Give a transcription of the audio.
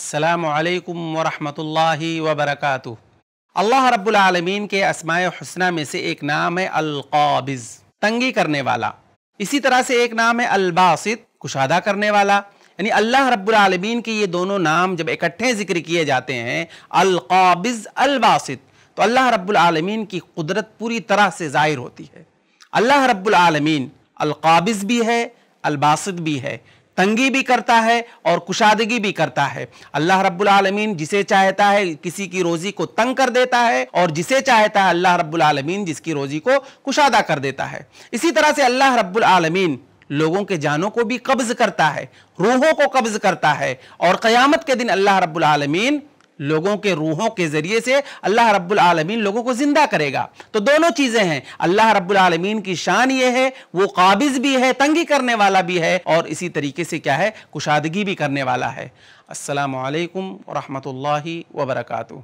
असलकम वरहमल वबरक अल्लाह आलमीन के असमाय हसना में से एक नाम है अलकाबिज़ तंगी करने वाला इसी तरह से एक नाम है अलबासित कुशादा करने वाला यानी अल्लाह आलमीन के ये दोनों नाम जब इकट्ठे जिक्र किए जाते हैं अलकाबिज़ अलबासित तो अल्लाह आलमीन की कुदरत पूरी तरह से ज़ाहिर होती है अल्लाह रब्लमीन अलकाबिज़ भी है अलबासित भी है तंगी भी करता है और कुशादगी भी करता है अल्लाह रब्बुल आलमीन जिसे चाहता है किसी की रोजी को तंग कर देता है और जिसे चाहता है अल्लाह रब्बुल आलमीन जिसकी रोजी को कुशादा कर देता है इसी तरह से अल्लाह रब्बुल आलमीन लोगों के जानों को भी कब्ज करता है रूहों को कब्ज करता है और क़यामत के दिन अल्लाह रब्बुल आलमीन लोगों के रूहों के ज़रिए से अल्लाह रब्बुल आलमीन लोगों को ज़िंदा करेगा तो दोनों चीज़ें हैं अल्लाह रब्बुल आलमीन की शान ये है वो काबिज भी है तंगी करने वाला भी है और इसी तरीके से क्या है कुशादगी भी करने वाला है असलकम वरहमल वबरकू